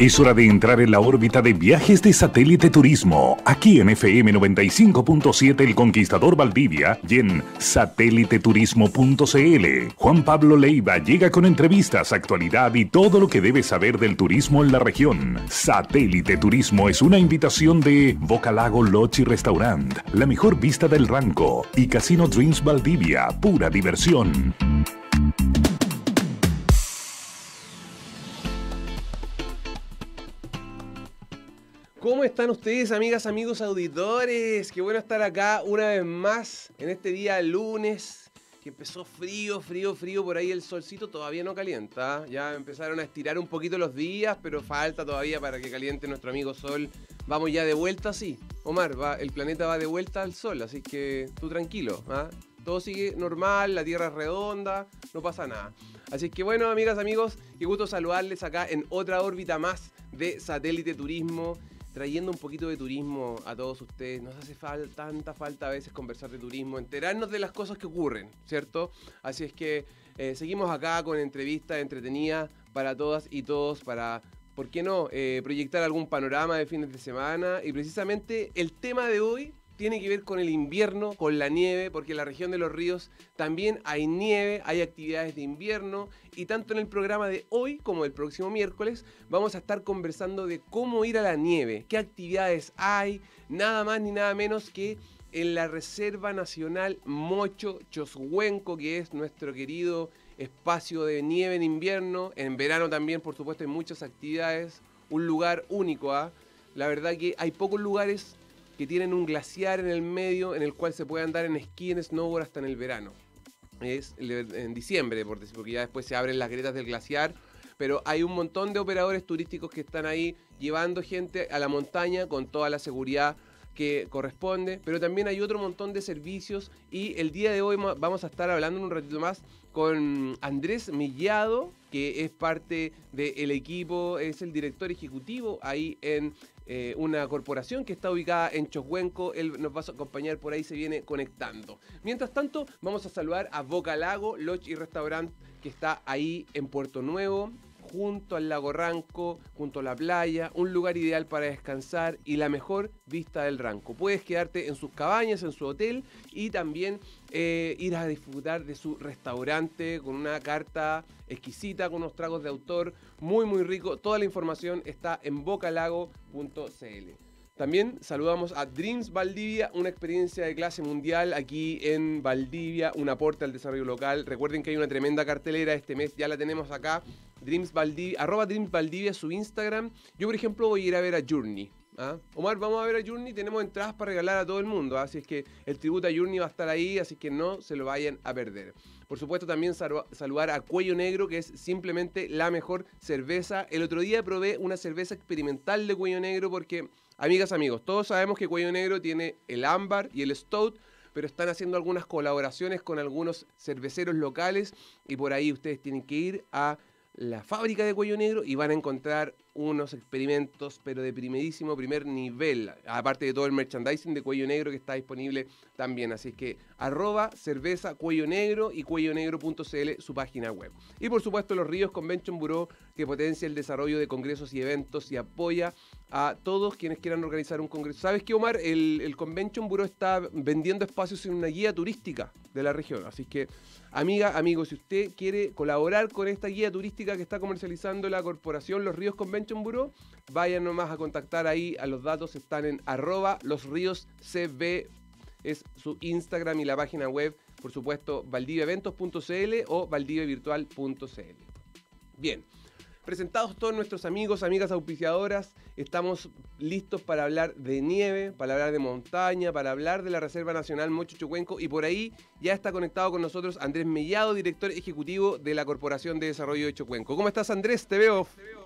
Es hora de entrar en la órbita de viajes de satélite turismo, aquí en FM 95.7 El Conquistador Valdivia y en satéliteturismo.cl. Juan Pablo Leiva llega con entrevistas, actualidad y todo lo que debes saber del turismo en la región. Satélite Turismo es una invitación de Bocalago Lodge y Restaurant, la mejor vista del Ranco y Casino Dreams Valdivia, pura diversión. ¿Cómo están ustedes, amigas, amigos, auditores? Qué bueno estar acá una vez más en este día lunes que empezó frío, frío, frío. Por ahí el solcito todavía no calienta. Ya empezaron a estirar un poquito los días, pero falta todavía para que caliente nuestro amigo sol. Vamos ya de vuelta, sí. Omar, el planeta va de vuelta al sol, así que tú tranquilo. ¿ah? Todo sigue normal, la tierra es redonda, no pasa nada. Así que bueno, amigas, amigos, qué gusto saludarles acá en otra órbita más de satélite turismo trayendo un poquito de turismo a todos ustedes. Nos hace falta tanta falta a veces conversar de turismo, enterarnos de las cosas que ocurren, ¿cierto? Así es que eh, seguimos acá con entrevistas entretenidas para todas y todos, para, ¿por qué no?, eh, proyectar algún panorama de fines de semana. Y precisamente el tema de hoy tiene que ver con el invierno, con la nieve, porque en la región de los ríos también hay nieve, hay actividades de invierno y tanto en el programa de hoy como el próximo miércoles vamos a estar conversando de cómo ir a la nieve, qué actividades hay, nada más ni nada menos que en la Reserva Nacional Mocho Choshuenco, que es nuestro querido espacio de nieve en invierno. En verano también, por supuesto, hay muchas actividades. Un lugar único, ¿ah? La verdad que hay pocos lugares que tienen un glaciar en el medio en el cual se puede andar en esquí, en snowboard hasta en el verano. Es en diciembre, por porque ya después se abren las grietas del glaciar pero hay un montón de operadores turísticos que están ahí llevando gente a la montaña con toda la seguridad que corresponde, pero también hay otro montón de servicios y el día de hoy vamos a estar hablando un ratito más con Andrés Millado, que es parte del equipo, es el director ejecutivo ahí en eh, una corporación que está ubicada en Choshuenco. Él nos va a acompañar por ahí, se viene conectando. Mientras tanto, vamos a saludar a Boca Lago, Lodge y Restaurant, que está ahí en Puerto Nuevo, junto al lago Ranco, junto a la playa, un lugar ideal para descansar y la mejor vista del Ranco. Puedes quedarte en sus cabañas, en su hotel y también eh, ir a disfrutar de su restaurante con una carta exquisita, con unos tragos de autor muy muy rico. Toda la información está en bocalago.cl. También saludamos a Dreams Valdivia, una experiencia de clase mundial aquí en Valdivia, un aporte al desarrollo local. Recuerden que hay una tremenda cartelera este mes, ya la tenemos acá Dreams arroba Dreams Valdivia su Instagram. Yo, por ejemplo, voy a ir a ver a Journey. ¿ah? Omar, vamos a ver a Journey, tenemos entradas para regalar a todo el mundo, ¿ah? así es que el tributo a Journey va a estar ahí, así que no se lo vayan a perder. Por supuesto también saludar a Cuello Negro, que es simplemente la mejor cerveza. El otro día probé una cerveza experimental de Cuello Negro porque, amigas, amigos, todos sabemos que Cuello Negro tiene el ámbar y el stout, pero están haciendo algunas colaboraciones con algunos cerveceros locales y por ahí ustedes tienen que ir a la fábrica de cuello negro y van a encontrar unos experimentos, pero de primerísimo primer nivel, aparte de todo el merchandising de Cuello Negro que está disponible también. Así que arroba cerveza cuello negro y cuellonegro.cl su página web. Y por supuesto los Ríos Convention Bureau que potencia el desarrollo de congresos y eventos y apoya a todos quienes quieran organizar un congreso. ¿Sabes qué, Omar? El, el Convention Bureau está vendiendo espacios en una guía turística de la región. Así que, amiga, amigo, si usted quiere colaborar con esta guía turística que está comercializando la corporación Los Ríos Convention Convention vayan nomás a contactar ahí, a los datos están en arroba los ríos CB, es su Instagram y la página web, por supuesto, valdivieventos.cl o valdivievirtual.cl. Bien, presentados todos nuestros amigos, amigas auspiciadoras, estamos listos para hablar de nieve, para hablar de montaña, para hablar de la Reserva Nacional Mocho y por ahí ya está conectado con nosotros Andrés Mellado, director ejecutivo de la Corporación de Desarrollo de Chocuenco. ¿Cómo estás Andrés? Te veo. Te veo.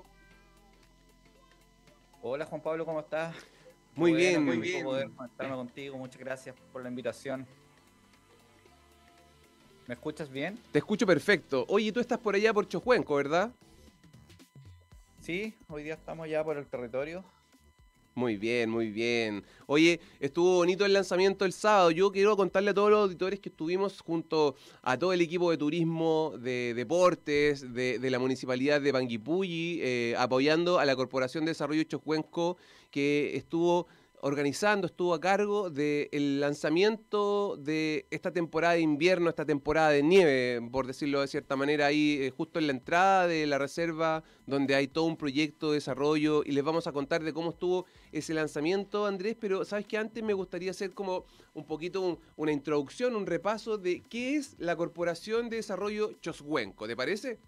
Hola Juan Pablo, ¿cómo estás? Muy bien, muy bien. poder conectarme eh. contigo, muchas gracias por la invitación. ¿Me escuchas bien? Te escucho perfecto. Oye, tú estás por allá por Chojuenco, ¿verdad? Sí, hoy día estamos ya por el territorio muy bien, muy bien. Oye, estuvo bonito el lanzamiento el sábado. Yo quiero contarle a todos los auditores que estuvimos junto a todo el equipo de turismo, de deportes, de, de la municipalidad de Banguipulli eh, apoyando a la Corporación de Desarrollo Chocuenco, que estuvo organizando, estuvo a cargo del lanzamiento de esta temporada de invierno, esta temporada de nieve, por decirlo de cierta manera, ahí eh, justo en la entrada de la reserva, donde hay todo un proyecto de desarrollo y les vamos a contar de cómo estuvo ese lanzamiento, Andrés, pero sabes que antes me gustaría hacer como un poquito una introducción, un repaso de qué es la Corporación de Desarrollo Choshuenco, ¿te parece?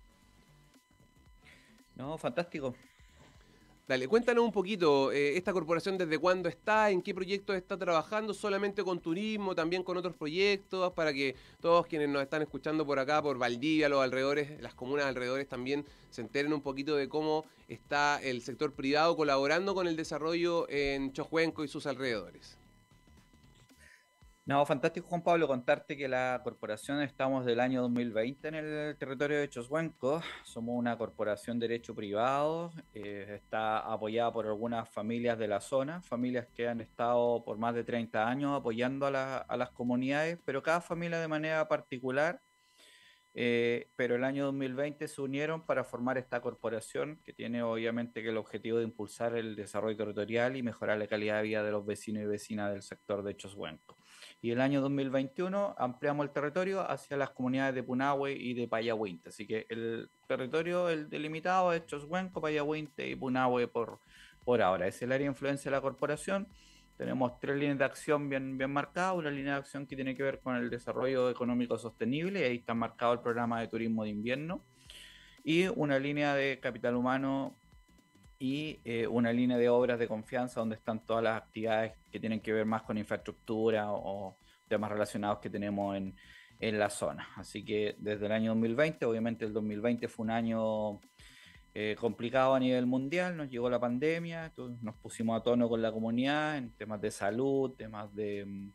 No, fantástico. Dale, cuéntanos un poquito, eh, esta corporación desde cuándo está, en qué proyectos está trabajando, solamente con turismo, también con otros proyectos, para que todos quienes nos están escuchando por acá, por Valdivia, los alrededores, las comunas alrededores también se enteren un poquito de cómo está el sector privado colaborando con el desarrollo en Chojuenco y sus alrededores. No, fantástico Juan Pablo contarte que la corporación estamos del año 2020 en el territorio de Choshuenco. Somos una corporación de derecho privado, eh, está apoyada por algunas familias de la zona, familias que han estado por más de 30 años apoyando a, las comunidades, pero cada familia de manera particular. Eh, pero el año 2020 se unieron para formar esta corporación que tiene obviamente que el objetivo de impulsar el desarrollo territorial y mejorar la calidad de vida de los vecinos y vecinas del sector de Choshuenco y el año 2021 ampliamos el territorio hacia las comunidades de Punahue y de Payahuinte. Así que el territorio delimitado es Choshuenco, Payahuinte y Punahue por, por ahora. Es el área de influencia de la corporación. Tenemos tres líneas de acción bien, bien marcadas. Una línea de acción que tiene que ver con el desarrollo económico sostenible, ahí está marcado el programa de turismo de invierno. Y una línea de capital humano y eh, una línea de obras de confianza donde están todas las actividades que tienen que ver más con infraestructura o temas relacionados que tenemos en, la zona. Así que desde el año 2020, obviamente el 2020 fue un año eh, complicado a nivel mundial, nos llegó la pandemia, nos pusimos a tono con la comunidad en temas de salud, temas de,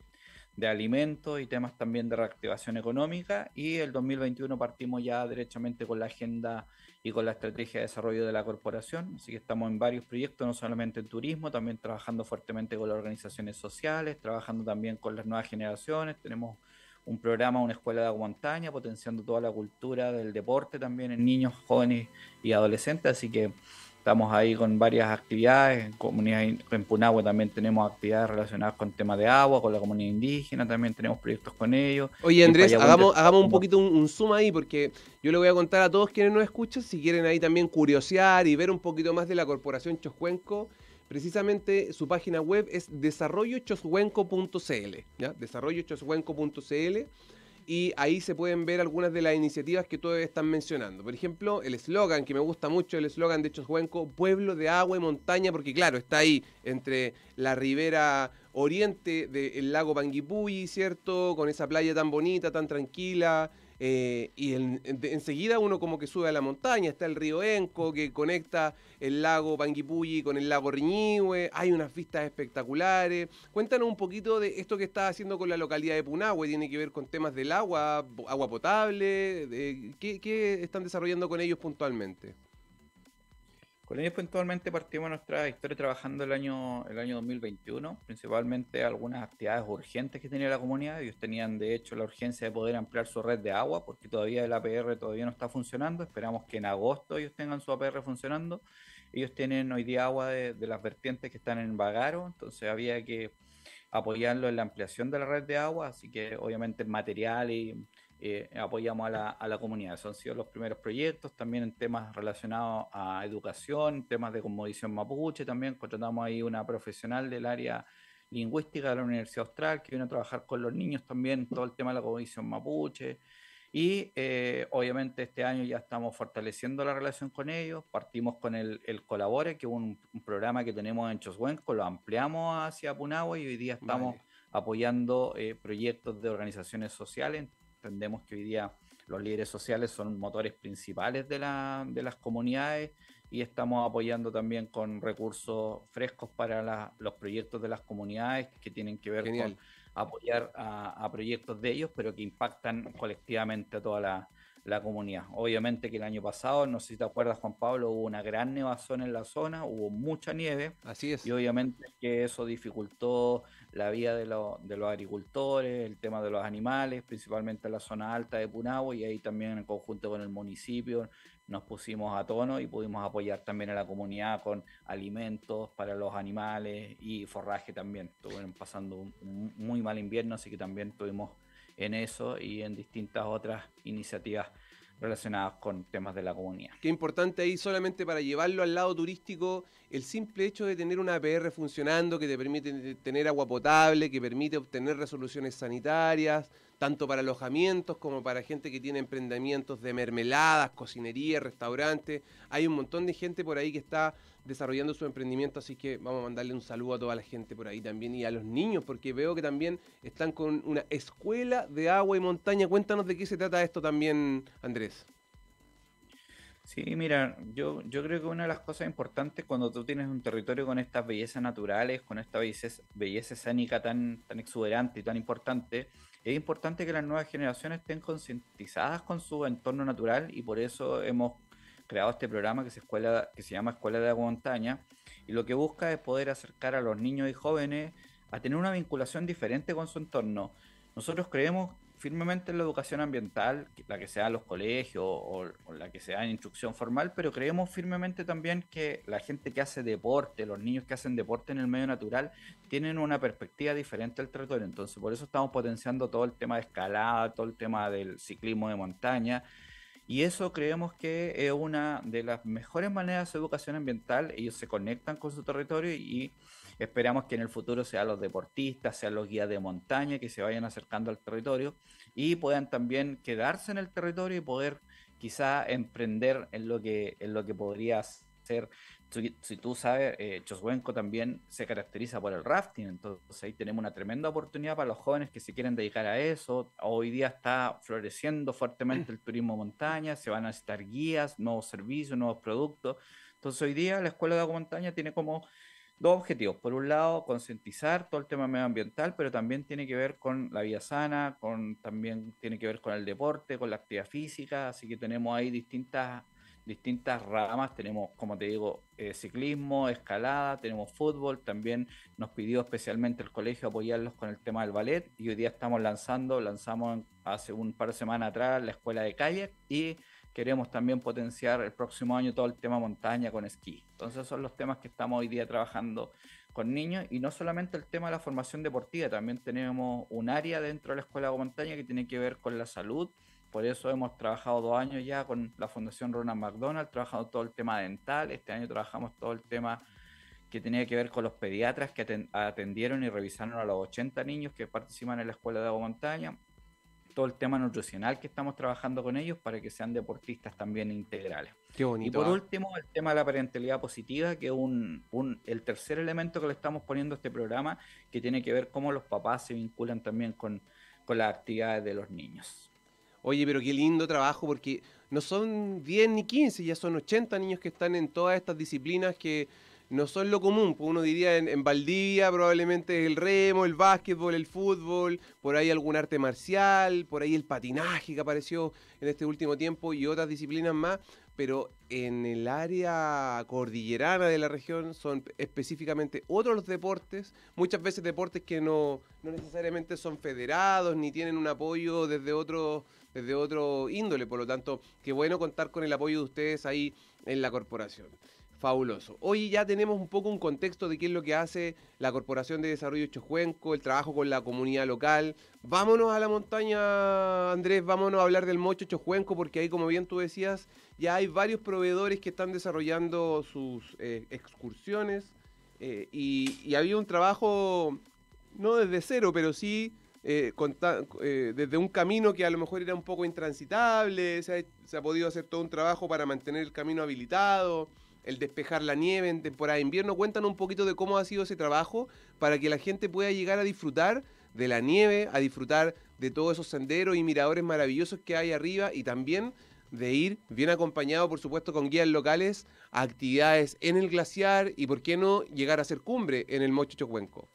de alimentos y temas también de reactivación económica y el 2021 partimos ya derechamente con la agenda y con la estrategia de desarrollo de la corporación. Así que estamos en varios proyectos, no solamente en turismo, también trabajando fuertemente con las organizaciones sociales, trabajando también con las nuevas generaciones. Tenemos un programa, una escuela de montaña, potenciando toda la cultura del deporte también en niños, jóvenes y adolescentes. Así que Estamos ahí con varias actividades, en, comunidad, en Punagua también tenemos actividades relacionadas con temas de agua, con la comunidad indígena, también tenemos proyectos con ellos. Oye Andrés, hagamos, hagamos un poquito un, un, zoom ahí, porque yo le voy a contar a todos quienes nos escuchan, si quieren ahí también curiosear y ver un poquito más de la Corporación Choscuenco, precisamente su página web es desarrollochoscuenco.cl, desarrollochoscuenco.cl y ahí se pueden ver algunas de las iniciativas que todos están mencionando. Por ejemplo, el eslogan, que me gusta mucho, el eslogan de Choshuenco, pueblo de agua y montaña, porque claro, está ahí entre la ribera oriente del lago Panguipulli, ¿cierto? Con esa playa tan bonita, tan tranquila, eh, y enseguida uno como que sube a la montaña, está el río Enco que conecta el lago Panguipulli con el lago Riñihue, hay unas vistas espectaculares. Cuéntanos un poquito de esto que estás haciendo con la localidad de Punahue, tiene que ver con temas del agua, agua potable, ¿qué están desarrollando con ellos puntualmente? ello puntualmente partimos nuestra historia trabajando el año, el año 2021, principalmente algunas actividades urgentes que tenía la comunidad. Ellos tenían de hecho la urgencia de poder ampliar su red de agua porque todavía el APR todavía no está funcionando. Esperamos que en agosto ellos tengan su APR funcionando. Ellos tienen hoy día agua de, las vertientes que están en Bagaro, entonces había que apoyarlo en la ampliación de la red de agua, así que obviamente material y eh, apoyamos a la, a la comunidad. son sido los primeros proyectos, también en temas relacionados a educación, temas de conmovisión mapuche, también contratamos ahí una profesional del área lingüística de la Universidad Austral, que viene a trabajar con los niños también, todo el tema de la conmovisión mapuche. Y eh, obviamente este año ya estamos fortaleciendo la relación con ellos. Partimos con el, el Colabore, que es un, programa que tenemos en Choshuenco, lo ampliamos hacia Punagua y hoy día estamos apoyando eh, proyectos de organizaciones sociales Entendemos que hoy día los líderes sociales son motores principales de, las comunidades y estamos apoyando también con recursos frescos para los proyectos de las comunidades que tienen que ver con apoyar a, proyectos de ellos, pero que impactan colectivamente a toda la la comunidad. Obviamente que el año pasado, no sé si te acuerdas Juan Pablo, hubo una gran nevazón en la zona, hubo mucha nieve. Así es. Y obviamente que eso dificultó la vida de, los agricultores, el tema de los animales, principalmente en la zona alta de Punagua y ahí también en conjunto con el municipio nos pusimos a tono y pudimos apoyar también a la comunidad con alimentos para los animales y forraje también. Estuvieron pasando un muy mal invierno, así que también tuvimos en eso y en distintas otras iniciativas relacionadas con temas de la comunidad. Qué importante ahí solamente para llevarlo al lado turístico, el simple hecho de tener una APR funcionando que te permite tener agua potable, que permite obtener resoluciones sanitarias, tanto para alojamientos como para gente que tiene emprendimientos de mermeladas, cocinería, restaurantes. Hay un montón de gente por ahí que está desarrollando su emprendimiento, así que vamos a mandarle un saludo a toda la gente por ahí también y a los niños, porque veo que también están con una escuela de agua y montaña. Cuéntanos de qué se trata esto también, Andrés. Sí, mira, yo, yo creo que una de las cosas importantes cuando tú tienes un territorio con estas bellezas naturales, con esta belleza, belleza escénica tan, tan exuberante y tan importante, es importante que las nuevas generaciones estén concientizadas con su entorno natural y por eso hemos creado este programa que se, escuela, que se llama Escuela de Agua Montaña y lo que busca es poder acercar a los niños y jóvenes a tener una vinculación diferente con su entorno. Nosotros creemos firmemente en la educación ambiental, la que sea en los colegios o, la que sea en instrucción formal, pero creemos firmemente también que la gente que hace deporte, los niños que hacen deporte en el medio natural, tienen una perspectiva diferente al territorio. Entonces, por eso estamos potenciando todo el tema de escalada, todo el tema del ciclismo de montaña. Y eso creemos que es una de las mejores maneras de educación ambiental. Ellos se conectan con su territorio y Esperamos que en el futuro sean los deportistas, sean los guías de montaña que se vayan acercando al territorio y puedan también quedarse en el territorio y poder quizá emprender en lo que, en lo que ser. Si, tú sabes, eh, también se caracteriza por el rafting, entonces ahí tenemos una tremenda oportunidad para los jóvenes que se quieren dedicar a eso. Hoy día está floreciendo fuertemente el turismo montaña, se van a necesitar guías, nuevos servicios, nuevos productos. Entonces hoy día la Escuela de Agua Montaña tiene como dos objetivos. Por un lado, concientizar todo el tema medioambiental, pero también tiene que ver con la vida sana, con, también tiene que ver con el deporte, con la actividad física, así que tenemos ahí distintas, distintas ramas, tenemos, como te digo, eh, ciclismo, escalada, tenemos fútbol, también nos pidió especialmente el colegio apoyarlos con el tema del ballet y hoy día estamos lanzando, lanzamos hace un par de semanas atrás la escuela de calle, y queremos también potenciar el próximo año todo el tema montaña con esquí. Entonces son los temas que estamos hoy día trabajando con niños y no solamente el tema de la formación deportiva, también tenemos un área dentro de la escuela de montaña que tiene que ver con la salud. Por eso hemos trabajado dos años ya con la Fundación Ronald McDonald, trabajando todo el tema dental. Este año trabajamos todo el tema que tenía que ver con los pediatras que atendieron y revisaron a los 80 niños que participan en la escuela de agua montaña todo el tema nutricional que estamos trabajando con ellos para que sean deportistas también integrales. Qué bonito. Y por ¿ah? último, el tema de la parentalidad positiva, que es un, el tercer elemento que le estamos poniendo a este programa, que tiene que ver cómo los papás se vinculan también con, con las actividades de los niños. Oye, pero qué lindo trabajo porque no son 10 ni 15, ya son 80 niños que están en todas estas disciplinas que no son lo común. Pues, uno diría en, en, Valdivia probablemente el remo, el básquetbol, el fútbol, por ahí algún arte marcial, por ahí el patinaje que apareció en este último tiempo y otras disciplinas más. Pero en el área cordillerana de la región son específicamente otros deportes, muchas veces deportes que no, no necesariamente son federados ni tienen un apoyo desde otro, desde otro índole. Por lo tanto, qué bueno contar con el apoyo de ustedes ahí en la corporación. Fabuloso. Hoy ya tenemos un poco un contexto de qué es lo que hace la Corporación de Desarrollo Chojuenco, el trabajo con la comunidad local. Vámonos a la montaña, Andrés, vámonos a hablar del mocho chojuenco, porque ahí, como bien tú decías, ya hay varios proveedores que están desarrollando sus eh, excursiones eh, y, había un trabajo, no desde cero, pero sí eh, desde un camino que a lo mejor era un poco intransitable, se ha podido hacer todo un trabajo para mantener el camino habilitado el despejar la nieve en temporada de invierno. Cuéntanos un poquito de cómo ha sido ese trabajo para que la gente pueda llegar a disfrutar de la nieve, a disfrutar de todos esos senderos y miradores maravillosos que hay arriba y también de ir bien acompañado, por supuesto, con guías locales a actividades en el glaciar y, por qué no, llegar a hacer cumbre en el Mocho Chocuenco.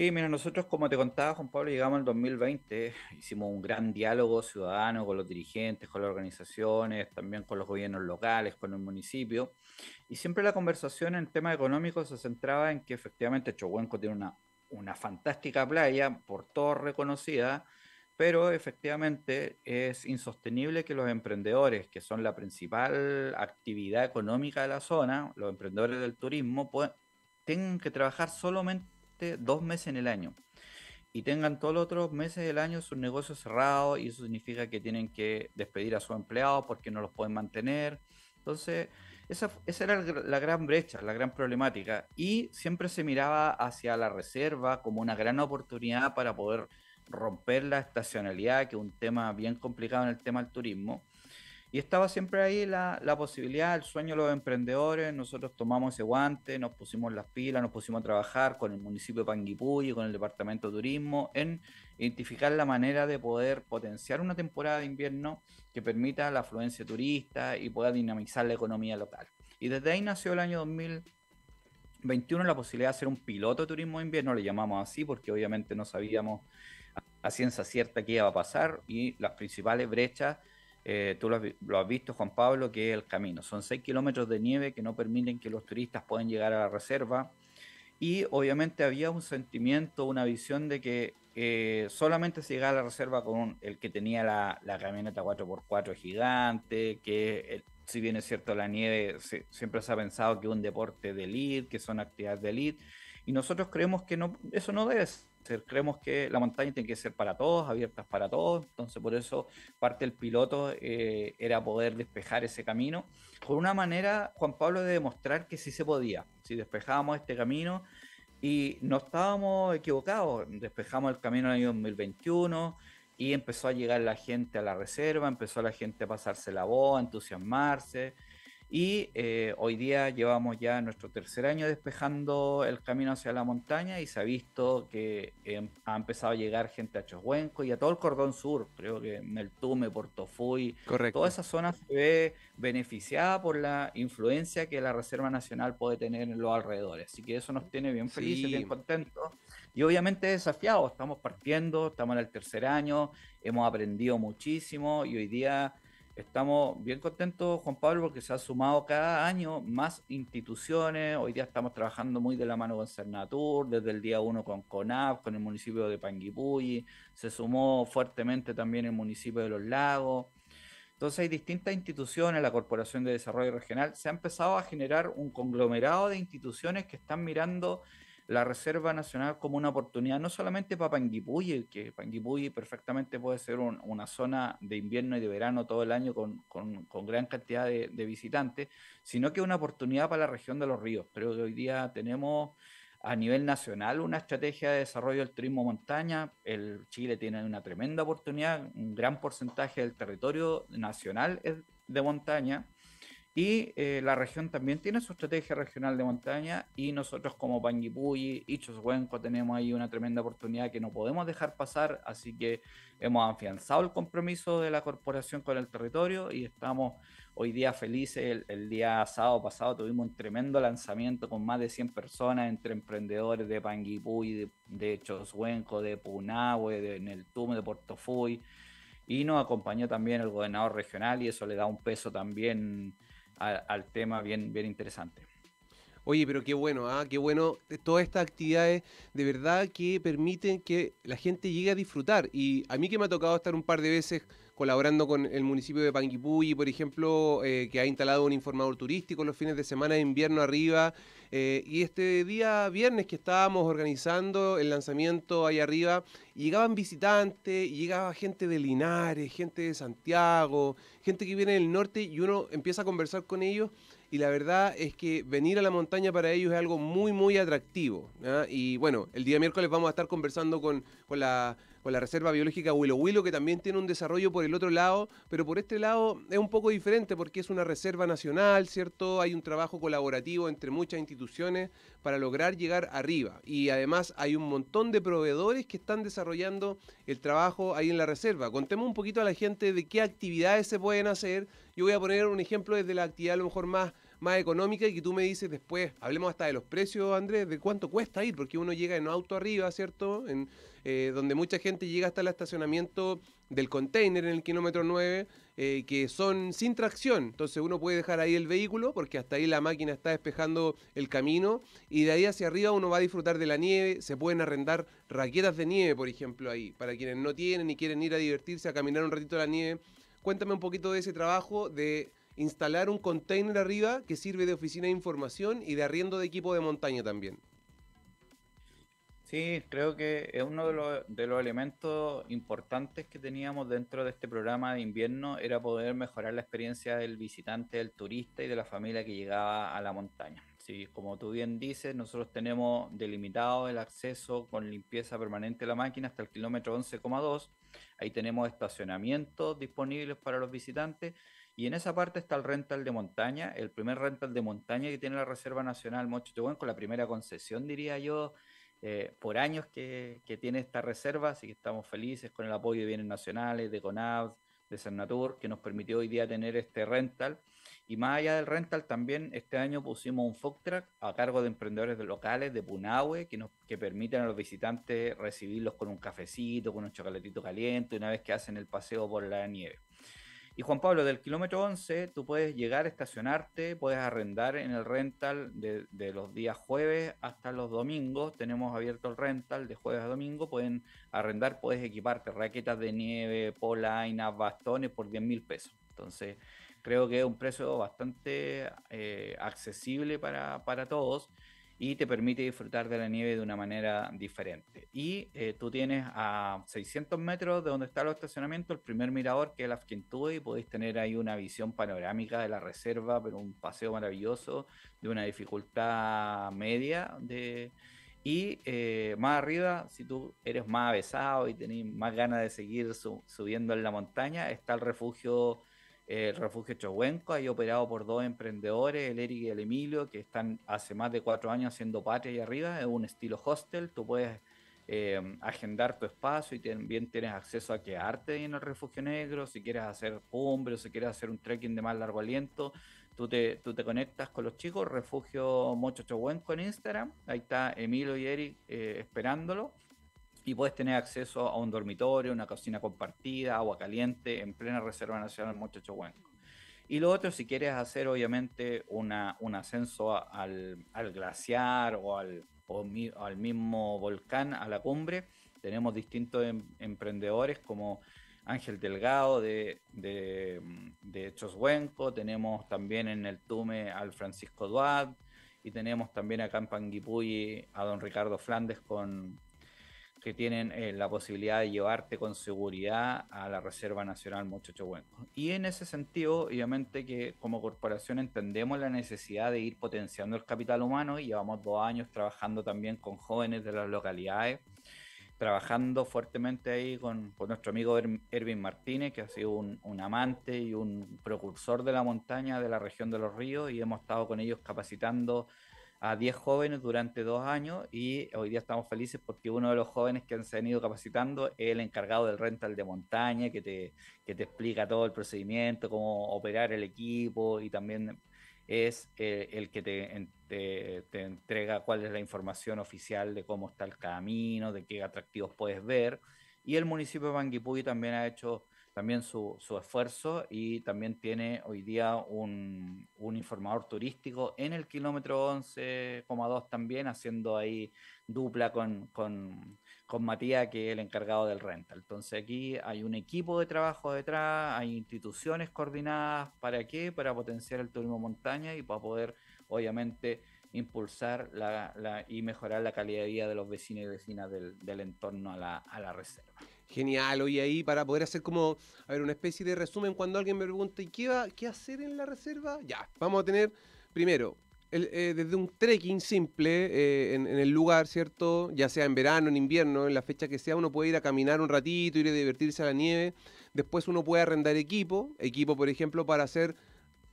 Sí, mira, nosotros como te contaba Juan Pablo, llegamos al 2020, hicimos un gran diálogo ciudadano con los dirigentes, con las organizaciones, también con los gobiernos locales, con el municipio, y siempre la conversación en temas económicos se centraba en que efectivamente Chohuenco tiene una, una fantástica playa, por todo reconocida, pero efectivamente es insostenible que los emprendedores, que son la principal actividad económica de la zona, los emprendedores del turismo, pues, tengan que trabajar solamente dos meses en el año y tengan todos los otros meses del año sus negocios cerrados y eso significa que tienen que despedir a sus empleados porque no los pueden mantener. Entonces, esa, esa era la gran brecha, la gran problemática. Y siempre se miraba hacia la reserva como una gran oportunidad para poder romper la estacionalidad, que es un tema bien complicado en el tema del turismo. Y estaba siempre ahí la, posibilidad, el sueño de los emprendedores. Nosotros tomamos ese guante, nos pusimos las pilas, nos pusimos a trabajar con el municipio de Panguipulli, con el departamento de turismo, en identificar la manera de poder potenciar una temporada de invierno que permita la afluencia turista y pueda dinamizar la economía local. Y desde ahí nació el año 2021 la posibilidad de hacer un piloto de turismo de invierno, le llamamos así porque obviamente no sabíamos a ciencia cierta qué iba a pasar y las principales brechas eh, tú lo has, visto, Juan Pablo, que es el camino. Son seis kilómetros de nieve que no permiten que los turistas puedan llegar a la reserva. Y obviamente había un sentimiento, una visión de que eh, solamente se llegaba a la reserva con el que tenía la, camioneta 4x4 gigante, que eh, si bien es cierto la nieve, siempre se ha pensado que es un deporte de elite, que son actividades de elite. Y nosotros creemos que eso no debe ser creemos que la montaña tiene que ser para todos, abiertas para todos, entonces por eso parte del piloto eh, era poder despejar ese camino, con una manera, Juan Pablo, de demostrar que sí se podía, si despejábamos este camino y no estábamos equivocados, despejamos el camino en el año 2021 y empezó a llegar la gente a la reserva, empezó la gente a pasarse la voz, a entusiasmarse, y eh, hoy día llevamos ya nuestro tercer año despejando el camino hacia la montaña y se ha visto que em, ha empezado a llegar gente a Chohuenco y a todo el cordón sur, creo que Meltume, Portofuy, Correcto. toda esa zona se ve beneficiada por la influencia que la Reserva Nacional puede tener en los alrededores. Así que eso nos tiene bien felices, bien contentos y obviamente desafiados. Estamos partiendo, estamos en el tercer año, hemos aprendido muchísimo y hoy día Estamos bien contentos, Juan Pablo, porque se han sumado cada año más instituciones. Hoy día estamos trabajando muy de la mano con Cernatur, desde el día 1 con CONAP, con el municipio de Panguipulli. Se sumó fuertemente también el municipio de Los Lagos. Entonces hay distintas instituciones, la Corporación de Desarrollo Regional, se ha empezado a generar un conglomerado de instituciones que están mirando la Reserva Nacional como una oportunidad, no solamente para Panguipulli, que Panguipulli perfectamente puede ser una zona de invierno y de verano todo el año con, gran cantidad de, de, visitantes, sino que una oportunidad para la región de los ríos. Creo que hoy día tenemos a nivel nacional una estrategia de desarrollo del turismo montaña. El Chile tiene una tremenda oportunidad, un gran porcentaje del territorio nacional es de montaña y eh, la región también tiene su estrategia regional de montaña y nosotros como Panguipulli y Choshuenco tenemos ahí una tremenda oportunidad que no podemos dejar pasar, así que hemos afianzado el compromiso de la corporación con el territorio y estamos hoy día felices. El, día sábado pasado tuvimos un tremendo lanzamiento con más de 100 personas entre emprendedores de Panguipulli, de, de Choshuenco, de Punahue, de Neltume, de Portofuy y nos acompañó también el gobernador regional y eso le da un peso también al tema bien, bien interesante. Oye, pero qué bueno, ¿ah? qué bueno todas estas actividades de verdad que permiten que la gente llegue a disfrutar. Y a mí que me ha tocado estar un par de veces colaborando con el municipio de Panguipulli, por ejemplo, eh, que ha instalado un informador turístico los fines de semana de invierno arriba. Eh, y este día viernes que estábamos organizando el lanzamiento ahí arriba, llegaban visitantes, llegaba gente de Linares, gente de Santiago, gente que viene del norte y uno empieza a conversar con ellos y la verdad es que venir a la montaña para ellos es algo muy, muy atractivo. Y bueno, el día miércoles vamos a estar conversando con, con la con la Reserva Biológica Huilo Huilo, que también tiene un desarrollo por el otro lado, pero por este lado es un poco diferente porque es una reserva nacional, ¿cierto? Hay un trabajo colaborativo entre muchas instituciones para lograr llegar arriba. Y además hay un montón de proveedores que están desarrollando el trabajo ahí en la reserva. Contemos un poquito a la gente de qué actividades se pueden hacer. Yo voy a poner un ejemplo desde la actividad a lo mejor más más económica y que tú me dices después, hablemos hasta de los precios, Andrés, de cuánto cuesta ir, porque uno llega en auto arriba, ¿cierto? En, eh, donde mucha gente llega hasta el estacionamiento del container en el kilómetro 9, eh, que son sin tracción. Entonces uno puede dejar ahí el vehículo, porque hasta ahí la máquina está despejando el camino, y de ahí hacia arriba uno va a disfrutar de la nieve, se pueden arrendar raquetas de nieve, por ejemplo, ahí, para quienes no tienen y quieren ir a divertirse, a caminar un ratito la nieve. Cuéntame un poquito de ese trabajo de instalar un container arriba que sirve de oficina de información y de arriendo de equipo de montaña también. Sí, creo que es uno de los, de los elementos importantes que teníamos dentro de este programa de invierno era poder mejorar la experiencia del visitante, del turista y de la familia que llegaba a la montaña. Sí, como tú bien dices, nosotros tenemos delimitado el acceso con limpieza permanente de la máquina hasta el kilómetro 11,2. Ahí tenemos estacionamientos disponibles para los visitantes, y en esa parte está el rental de montaña, el primer rental de montaña que tiene la Reserva Nacional Mocho con la primera concesión, diría yo, eh, por años que, tiene esta reserva, así que estamos felices con el apoyo de bienes nacionales, de CONAV, de Sernatur, que nos permitió hoy día tener este rental. Y más allá del rental, también este año pusimos un food track a cargo de emprendedores locales de Punahue que, que permiten a los visitantes recibirlos con un cafecito, con un chocolatito caliente, una vez que hacen el paseo por la nieve. Y Juan Pablo, del kilómetro 11, tú puedes llegar, estacionarte, puedes arrendar en el rental de, los días jueves hasta los domingos. Tenemos abierto el rental de jueves a domingo. Pueden arrendar, puedes equiparte raquetas de nieve, polainas, bastones por 10 mil pesos. Entonces, creo que es un precio bastante eh, accesible para, para todos y te permite disfrutar de la nieve de una manera diferente. Y eh, tú tienes a 600 metros de donde está el estacionamiento el primer mirador que es la Tube y podéis tener ahí una visión panorámica de la reserva, pero un paseo maravilloso de una dificultad media de... Y eh, más arriba, si tú eres más avesado y tenéis más ganas de seguir subiendo en la montaña, está el refugio el refugio Chohuenco, ahí operado por dos emprendedores, el Eric y el Emilio, que están hace más de cuatro años haciendo patria ahí arriba, es un estilo hostel, tú puedes em, agendar tu espacio y también tienes acceso a quedarte en el refugio negro, si quieres hacer cumbre o si quieres hacer un trekking de más largo aliento, tú te, tú te conectas con los chicos, refugio Mocho Chohuenco en Instagram, ahí está Emilio y Eric eh, esperándolo y puedes tener acceso a un dormitorio, una cocina compartida, agua caliente, en plena Reserva Nacional Muchachos Huenco. Y lo otro, si quieres hacer obviamente una, un ascenso al, glaciar o al, al mismo volcán, a la cumbre, tenemos distintos em, emprendedores como Ángel Delgado de, de, de tenemos también en el Tume al Francisco Duad y tenemos también acá en Panguipulli a don Ricardo Flandes con, que tienen eh, la posibilidad de llevarte con seguridad a la Reserva Nacional Muchacho Huenco. Y en ese sentido, obviamente que como corporación entendemos la necesidad de ir potenciando el capital humano y llevamos dos años trabajando también con jóvenes de las localidades, trabajando fuertemente ahí con, nuestro amigo Erwin Martínez, que ha sido un amante y un precursor de la montaña de la región de los ríos y hemos estado con ellos capacitando a 10 jóvenes durante dos años y hoy día estamos felices porque uno de los jóvenes que se han ido capacitando es el encargado del rental de montaña, que te, te explica todo el procedimiento, cómo operar el equipo y también es eh, el que te, te, entrega cuál es la información oficial de cómo está el camino, de qué atractivos puedes ver. Y el municipio de Manguipuy también ha hecho también su, su esfuerzo y también tiene hoy día un, un informador turístico en el kilómetro 11,2 también, haciendo ahí dupla con, con, Matías, que es el encargado del rental. Entonces aquí hay un equipo de trabajo detrás, hay instituciones coordinadas, ¿para qué? Para potenciar el turismo montaña y para poder, obviamente, impulsar la, la, y mejorar la calidad de vida de los vecinos y vecinas del, del entorno a la, a la reserva. Genial, hoy ahí para poder hacer como, a ver, una especie de resumen cuando alguien me pregunta, ¿y qué, va, qué hacer en la reserva? Ya, vamos a tener, primero, eh, desde un trekking simple eh, en, el lugar, ¿cierto? Ya sea en verano, en invierno, en la fecha que sea, uno puede ir a caminar un ratito, ir a divertirse a la nieve. Después uno puede arrendar equipo, equipo, por ejemplo, para hacer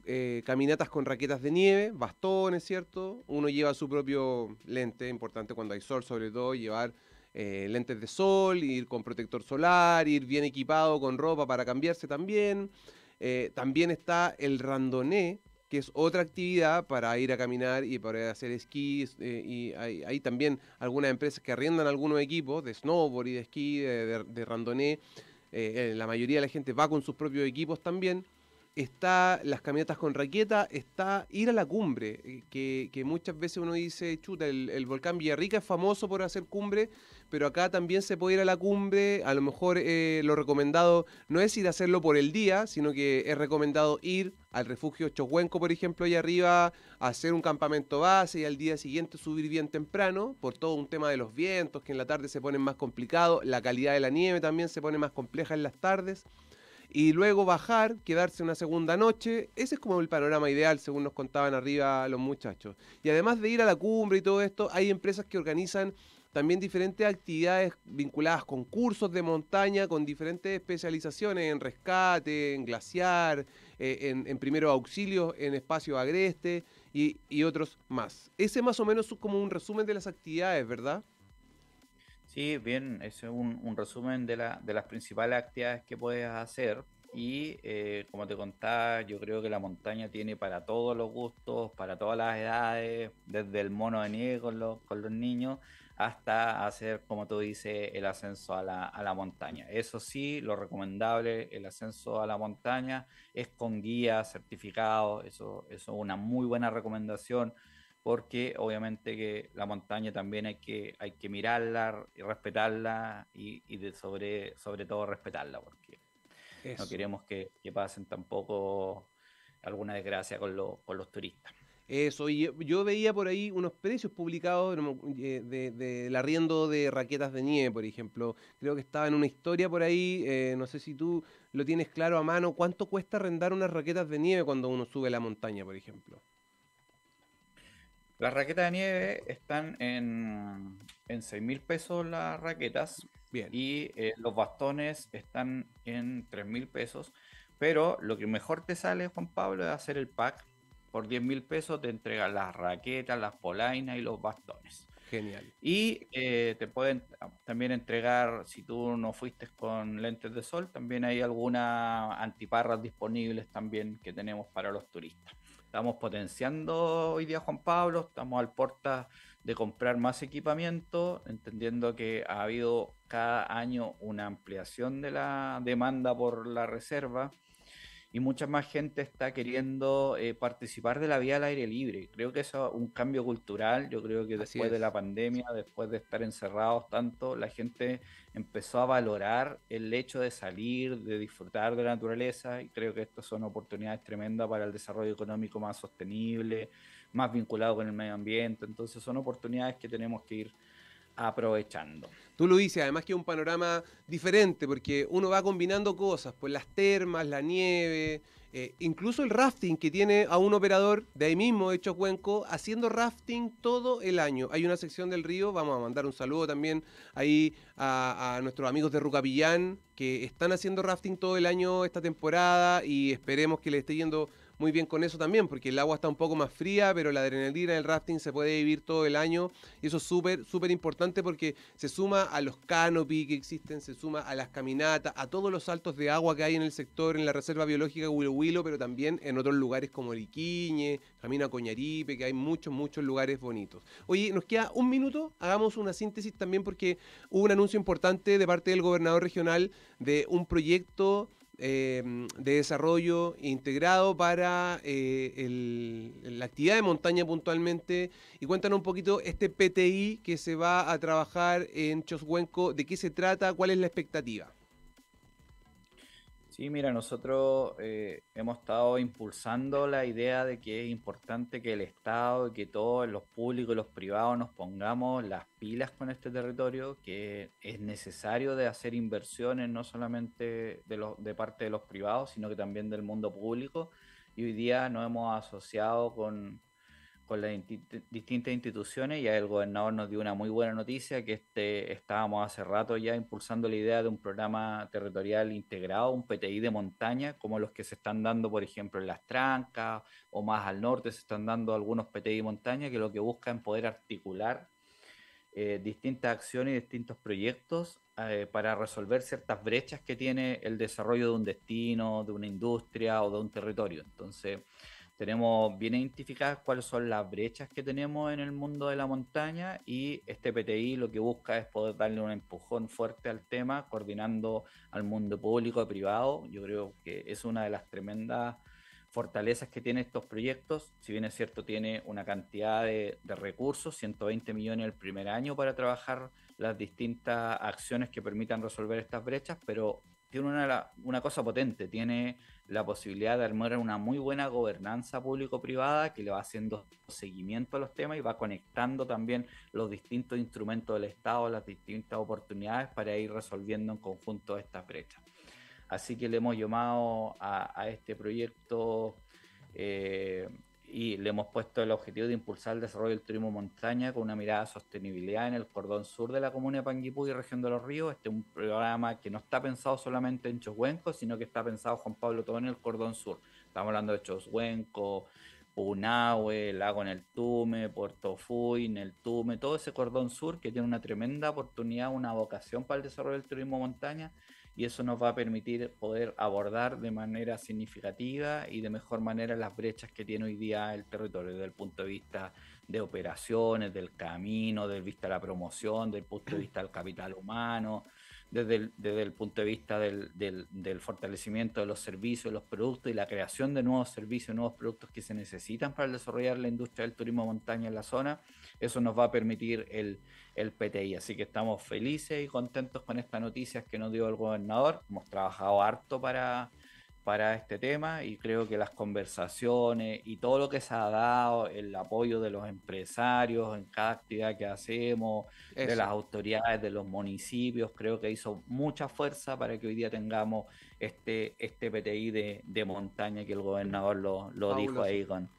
eh, caminatas con raquetas de nieve, bastones, ¿cierto? Uno lleva su propio lente, importante cuando hay sol, sobre todo, llevar eh, lentes de sol, ir con protector solar, ir bien equipado con ropa para cambiarse también. Eh, también está el randoné, que es otra actividad para ir a caminar y para hacer esquí. Eh, y hay, también algunas empresas que arriendan algunos equipos de snowboard y de esquí, de, randoné. la mayoría de la gente va con sus propios equipos también está las caminatas con raqueta, está ir a la cumbre, eh, que, muchas veces uno dice, chuta, el, volcán Villarrica es famoso por hacer cumbre, pero acá también se puede ir a la cumbre, a lo mejor eh, lo recomendado no es ir a hacerlo por el día, sino que es recomendado ir al refugio Chocuenco, por ejemplo, allá arriba, hacer un campamento base y al día siguiente subir bien temprano, por todo un tema de los vientos, que en la tarde se ponen más complicado la calidad de la nieve también se pone más compleja en las tardes y luego bajar, quedarse una segunda noche. Ese es como el panorama ideal, según nos contaban arriba los muchachos. Y además de ir a la cumbre y todo esto, hay empresas que organizan también diferentes actividades vinculadas con cursos de montaña, con diferentes especializaciones en rescate, en glaciar, eh, en, primeros auxilios, en espacios agreste y, y otros más. Ese más o menos es como un resumen de las actividades, ¿verdad? Y bien, ese es un, resumen de, de las principales actividades que puedes hacer. Y eh, como te contaba, yo creo que la montaña tiene para todos los gustos, para todas las edades, desde el mono de nieve con los, con los niños hasta hacer, como tú dices, el ascenso a la, montaña. Eso sí, lo recomendable, el ascenso a la montaña es con guía, certificado, eso, eso es una muy buena recomendación porque obviamente que la montaña también hay que, hay que mirarla y respetarla y, sobre, sobre todo respetarla, porque no queremos que, pasen tampoco alguna desgracia con, con los turistas. Eso, y yo veía por ahí unos precios publicados del eh, de, de, arriendo de raquetas de nieve, por ejemplo. Creo que estaba en una historia por ahí, eh, no sé si tú lo tienes claro a mano, ¿cuánto cuesta arrendar unas raquetas de nieve cuando uno sube la montaña, por ejemplo? Las raquetas de nieve están en, en 6 mil pesos las raquetas. Bien. Y eh, los bastones están en 3 mil pesos. Pero lo que mejor te sale, Juan Pablo, es hacer el pack. Por 10 mil pesos te entregan las raquetas, las polainas y los bastones. Genial. Y eh, te pueden también entregar, si tú no fuiste con lentes de sol, también hay algunas antiparras disponibles también que tenemos para los turistas. Estamos potenciando hoy día Juan Pablo, estamos al porta de comprar más equipamiento, entendiendo que ha habido cada año una ampliación de la demanda por la reserva y mucha más gente está queriendo eh, participar de la vía al aire libre. Creo que eso es un cambio cultural. Yo creo que después de la pandemia, después de estar encerrados tanto, la gente empezó a valorar el hecho de salir, de disfrutar de la naturaleza y creo que estas son oportunidades tremendas para el desarrollo económico más sostenible, más vinculado con el medio ambiente. Entonces son oportunidades que tenemos que ir aprovechando. Tú lo dices, además que es un panorama diferente, porque uno va combinando cosas, pues las termas, la nieve, eh, incluso el rafting, que tiene a un operador de ahí mismo, hecho Cuenco, haciendo rafting todo el año. Hay una sección del río, vamos a mandar un saludo también ahí a, nuestros amigos de Rucapillán, que están haciendo rafting todo el año esta temporada y esperemos que les esté yendo muy bien con eso también, porque el agua está un poco más fría, pero la adrenalina del rafting se puede vivir todo el año. Y eso es súper, súper importante porque se suma a los canopy que existen, se suma a las caminatas, a todos los saltos de agua que hay en el sector, en la reserva biológica Huilo Huilo, pero también en otros lugares como Oriquiñe, Camino Coñaripe, que hay muchos, muchos lugares bonitos. Oye, nos queda un minuto, hagamos una síntesis también porque hubo un anuncio importante de parte del gobernador regional de un proyecto Em, de desarrollo integrado para eh, la actividad de montaña puntualmente. Y cuéntanos un poquito este PTI que se va a trabajar en Choshuenco, de qué se trata, cuál es la expectativa. Sí, mira, nosotros eh, hemos estado impulsando la idea de que es importante que el Estado, y que todos los públicos y los privados nos pongamos las pilas con este territorio, que es necesario de hacer inversiones no solamente de, los, de parte de los privados, sino que también del mundo público. Y hoy día nos hemos asociado con, con las distintas instituciones. y el gobernador nos dio una muy buena noticia, que este, estábamos hace rato ya impulsando la idea de un programa territorial integrado, un PTI de montaña, como los que se están dando, por ejemplo, en Las Trancas o más al norte, se están dando algunos PTI de montaña, que lo que buscan es poder articular eh, distintas acciones y distintos proyectos eh, para resolver ciertas brechas que tiene el desarrollo de un destino, de una industria o de un territorio. Entonces, tenemos bien identificadas cuáles son las brechas que tenemos en el mundo de la montaña y este PTI lo que busca es poder darle un empujón fuerte al tema, coordinando al mundo público y privado. Yo creo que es una de las tremendas fortalezas que tiene estos proyectos. Si bien es cierto, tiene una cantidad de, de recursos, 120 millones el primer año para trabajar las distintas acciones que permitan resolver estas brechas, pero una, cosa potente, tiene la posibilidad de armar una muy buena gobernanza público-privada que le va haciendo seguimiento a los temas y va conectando también los distintos instrumentos del Estado, las distintas oportunidades para ir resolviendo en conjunto estas brechas. Así que le hemos llamado a, este proyecto eh, y le hemos puesto el objetivo de impulsar el desarrollo del turismo montaña con una mirada a sostenibilidad en el cordón sur de la comuna de Panguipú y región de los ríos. Este es un programa que no está pensado solamente en Choshuenco, sino que está pensado Juan Pablo todo en el cordón sur. Estamos hablando de Choshuenco, Punahue, Lago en el Tume, Puerto Fuy, en el Tume, todo ese cordón sur que tiene una tremenda oportunidad, una vocación para el desarrollo del turismo montaña y eso nos va a permitir poder abordar de manera significativa y de mejor manera las brechas que tiene hoy día el territorio desde el punto de vista de operaciones, del camino, del vista de la promoción, del punto de vista del capital humano, desde el, punto de vista del, fortalecimiento de los servicios, de los productos y la creación de nuevos servicios, nuevos productos que se necesitan para desarrollar la industria del turismo montaña en la zona eso nos va a permitir el, el PTI. Así que estamos felices y contentos con estas noticias que nos dio el gobernador. Hemos trabajado harto para, para este tema y creo que las conversaciones y todo lo que se ha dado, el apoyo de los empresarios en cada actividad que hacemos, de las autoridades, de los municipios, creo que hizo mucha fuerza para que hoy día tengamos este, este PTI de, montaña que el gobernador lo, lo dijo ahí con,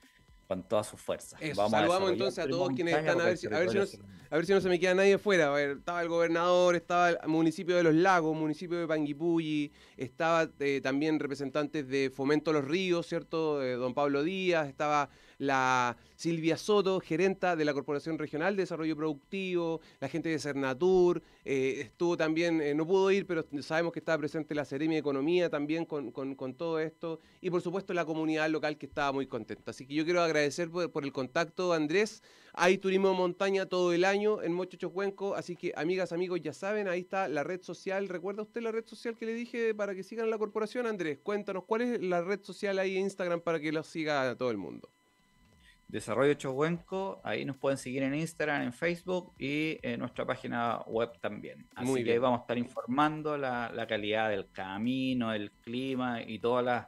con todas sus fuerzas. saludamos entonces a todos quienes están, a ver, si, a, ver si no, se me queda nadie fuera. estaba el gobernador, estaba el municipio de Los Lagos, municipio de Panguipulli, estaba eh, también representantes de Fomento Los Ríos, ¿cierto? Eh, don Pablo Díaz, estaba la Silvia Soto, gerenta de la Corporación Regional de Desarrollo Productivo, la gente de Cernatur, eh, estuvo también, eh, no pudo ir, pero sabemos que estaba presente la Seremi Economía también con, todo esto, y por supuesto la comunidad local que estaba muy contenta. Así que yo quiero agradecer por, el contacto, Andrés. Hay turismo montaña todo el año en Mocho Chocuenco así que amigas, amigos, ya saben, ahí está la red social. ¿Recuerda usted la red social que le dije para que sigan la corporación, Andrés? Cuéntanos, ¿cuál es la red social ahí en Instagram para que la siga todo el mundo? Desarrollo Chohuenco. Ahí nos pueden seguir en Instagram, en Facebook y en nuestra página web también. Así que ahí vamos a estar informando la, calidad del camino, el clima y todas las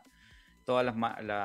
todas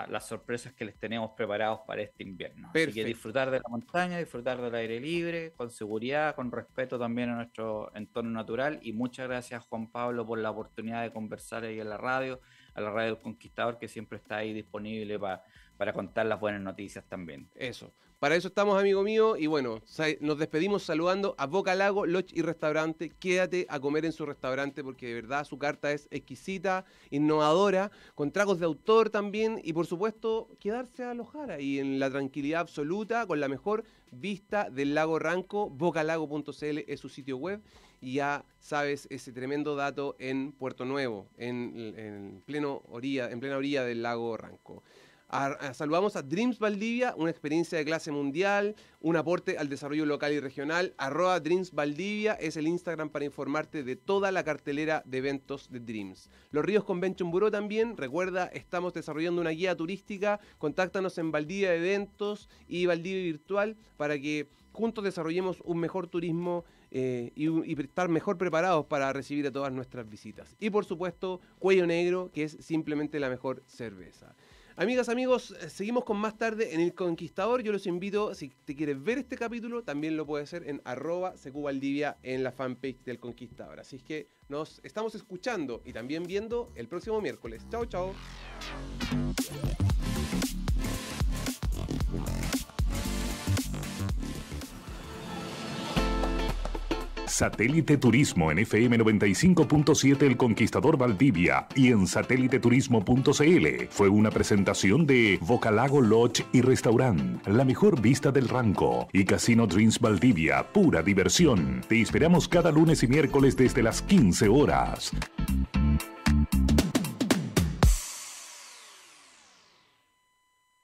las, sorpresas que les tenemos preparados para este invierno. Así que disfrutar de la montaña, disfrutar del aire libre, con seguridad, con respeto también a nuestro entorno natural. Y muchas gracias Juan Pablo por la oportunidad de conversar ahí en la radio, a la radio del Conquistador que siempre está ahí disponible para para contar las buenas noticias también. Eso. Para eso estamos, amigo mío. Y bueno, nos despedimos saludando a Boca Lago Lodge y Restaurante. Quédate a comer en su restaurante porque de verdad su carta es exquisita, innovadora, con tragos de autor también. Y por supuesto, quedarse a alojar ahí en la tranquilidad absoluta, con la mejor vista del lago Ranco. Bocalago.cl es su sitio web. Y ya sabes ese tremendo dato en Puerto Nuevo, en, en plena orilla del lago Ranco. Salvamos saludamos a Dreams Valdivia, una experiencia de clase mundial, un aporte al desarrollo local y regional. Arroba Dreams Valdivia es el Instagram para informarte de toda la cartelera de eventos de Dreams. Los Ríos Convention Bureau también, recuerda, estamos desarrollando una guía turística. Contáctanos en Valdivia Eventos y Valdivia Virtual para que juntos desarrollemos un mejor turismo eh, y, estar mejor preparados para recibir a todas nuestras visitas. Y por supuesto, Cuello Negro, que es simplemente la mejor cerveza. Amigas, amigos, eh, seguimos con más tarde en El Conquistador. Yo los invito, si te quieres ver este capítulo, también lo puedes hacer en arroba secubaldivia en la fanpage del Conquistador. Así es que nos estamos escuchando y también viendo el próximo miércoles. Chao, chao. Satélite Turismo en FM 95.7 El Conquistador Valdivia y en satéliteturismo.cl. Fue una presentación de Vocalago Lodge y Restaurant, la mejor vista del Ranco y Casino Dreams Valdivia, pura diversión. Te esperamos cada lunes y miércoles desde las 15 horas.